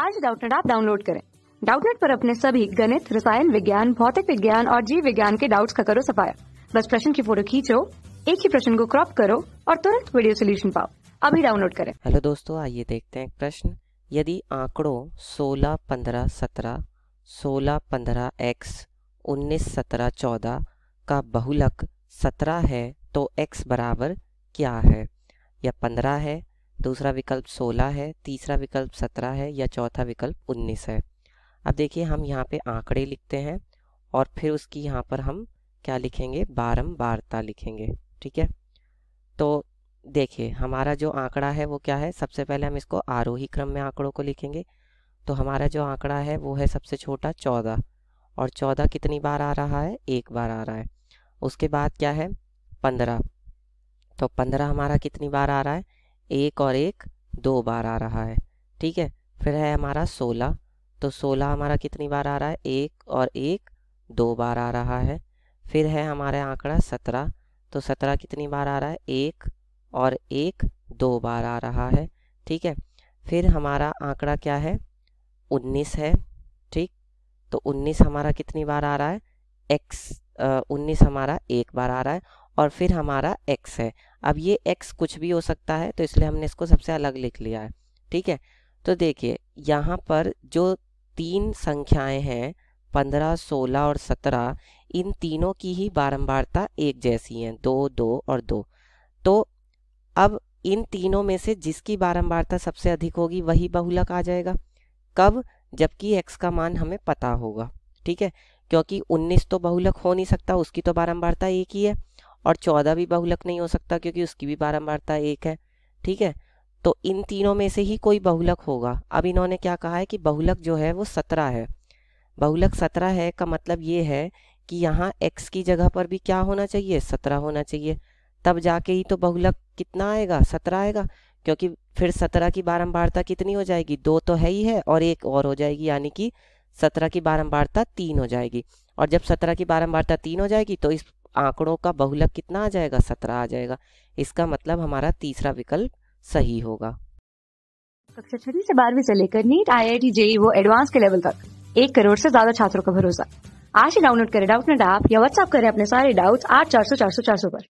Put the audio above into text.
आज डाउटनेट आप डाउनलोड करें डाउटनेट पर अपने सभी गणित रसायन विज्ञान भौतिक विज्ञान और जीव विज्ञान के डाउट्स का करो सफाया बस प्रश्न की फोटो खींचो एक ही प्रश्न को क्रॉप करो और तुरंत वीडियो सोल्यूशन पाओ अभी डाउनलोड करें हेलो दोस्तों आइए देखते हैं प्रश्न यदि आंकड़ों सोलह पंद्रह सत्रह सोलह पंद्रह एक्स उन्नीस सत्रह चौदह का बहुलक सत्रह है तो एक्स बराबर क्या है या पंद्रह है दूसरा विकल्प 16 है तीसरा विकल्प 17 है या चौथा विकल्प 19 है अब देखिए हम यहाँ पे आंकड़े लिखते हैं और फिर उसकी यहाँ पर हम क्या लिखेंगे बारम्बारता लिखेंगे ठीक है तो देखिए हमारा जो आंकड़ा है वो क्या है सबसे पहले हम इसको आरोही क्रम में आंकड़ों को लिखेंगे तो हमारा जो आंकड़ा है वो है सबसे छोटा चौदह और चौदह कितनी बार आ रहा है एक बार आ रहा है उसके बाद क्या है पंद्रह तो पंद्रह हमारा कितनी बार आ रहा है एक और एक दो बार आ रहा है ठीक है फिर है हमारा सोलह तो सोलह हमारा कितनी बार आ रहा है एक और एक दो बार आ रहा है फिर है हमारा आंकड़ा सत्रह तो सत्रह कितनी बार आ रहा है एक और एक दो बार आ रहा है ठीक है फिर हमारा आंकड़ा क्या है उन्नीस है ठीक तो उन्नीस हमारा कितनी बार आ रहा है एक्स उन्नीस हमारा एक बार आ रहा है और फिर हमारा x है अब ये x कुछ भी हो सकता है तो इसलिए हमने इसको सबसे अलग लिख लिया है ठीक है तो देखिए यहाँ पर जो तीन संख्याएं हैं पंद्रह सोलह और सत्रह इन तीनों की ही बारंबारता एक जैसी है दो दो और दो तो अब इन तीनों में से जिसकी बारंबारता सबसे अधिक होगी वही बहुलक आ जाएगा कब जबकि x का मान हमें पता होगा ठीक है क्योंकि 19 तो बहुलक हो नहीं सकता उसकी तो बारंबारता एक ही है और चौदह भी बहुलक नहीं हो सकता क्योंकि उसकी भी बारंबारता एक है ठीक है तो इन तीनों में से ही कोई बहुलक होगा अब इन्होंने क्या कहा है कि बहुलक जो है वो सत्रह है बहुलक सत्रह है का मतलब ये है कि यहाँ एक्स की जगह पर भी क्या होना चाहिए सत्रह होना चाहिए तब जाके ही तो बहुलक कितना आएगा सत्रह आएगा क्योंकि फिर सत्रह की बारम्बारता कितनी हो जाएगी दो तो है ही है और एक और हो जाएगी यानी कि सत्रह की बारम्बारता तीन हो जाएगी और जब सत्रह की बारंबारता तीन हो जाएगी तो इस आंकड़ों का बहुलक कितना आ जाएगा सत्रह आ जाएगा इसका मतलब हमारा तीसरा विकल्प सही होगा कक्षा छठी से बारहवीं से लेकर NEET I I T JEE वो एडवांस के लेवल तक एक करोड़ से ज्यादा छात्रों का भरोसा आज ही डाउनलोड करें डाउट नेट ऐप या व्हाट्सएप करें अपने सारे डाउट्स आठ चार सौ चार सौ चार सौ पर